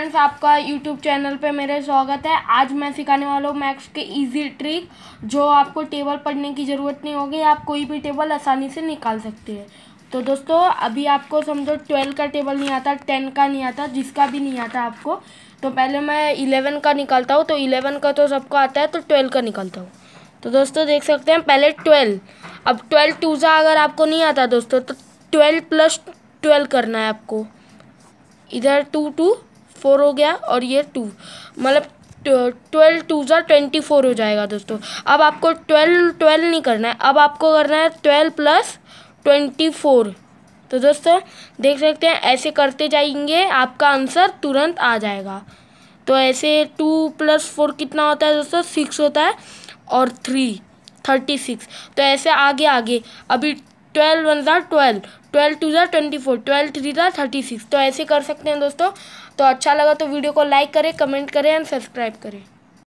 friends आपका YouTube channel पे मेरे स्वागत है आज मैं सिखाने वाला हूँ मैक्स के इजी ट्रिक जो आपको टेबल पढ़ने की ज़रूरत नहीं होगी आप कोई भी टेबल आसानी से निकाल सकते हैं तो दोस्तों अभी आपको समझो ट्वेल्व का टेबल नहीं आता टेन का नहीं आता जिसका भी नहीं आता आपको तो पहले मैं इलेवन का निकालता हूँ तो इलेवन का तो सबको आता है तो ट्वेल्व का निकालता हूँ तो दोस्तों देख सकते हैं पहले ट्वेल्व अब ट्वेल्व टू सा अगर आपको नहीं आता दोस्तों तो ट्वेल्व प्लस ट्वेल्व करना है आपको इधर टू टू फोर हो गया और ये टू मतलब ट्वेल्व टू जो ट्वेंटी फोर हो जाएगा दोस्तों अब आपको ट्वेल्व ट्वेल्व नहीं करना है अब आपको करना है ट्वेल्व प्लस ट्वेंटी फोर तो दोस्तों देख सकते हैं ऐसे करते जाएंगे आपका आंसर तुरंत आ जाएगा तो ऐसे टू प्लस फोर कितना होता है दोस्तों सिक्स होता है और थ्री थर्टी सिक्स तो ऐसे आगे आगे अभी ट्वेल्व वन ज़ार ट्वेल्व ट्वेल्व टू ज़ार ट्वेंटी फोर ट्वेल्व थ्री ज़ार थर्टी सिक्स तो ऐसे कर सकते हैं दोस्तों तो अच्छा लगा तो वीडियो को लाइक करें कमेंट करें एंड सब्सक्राइब करें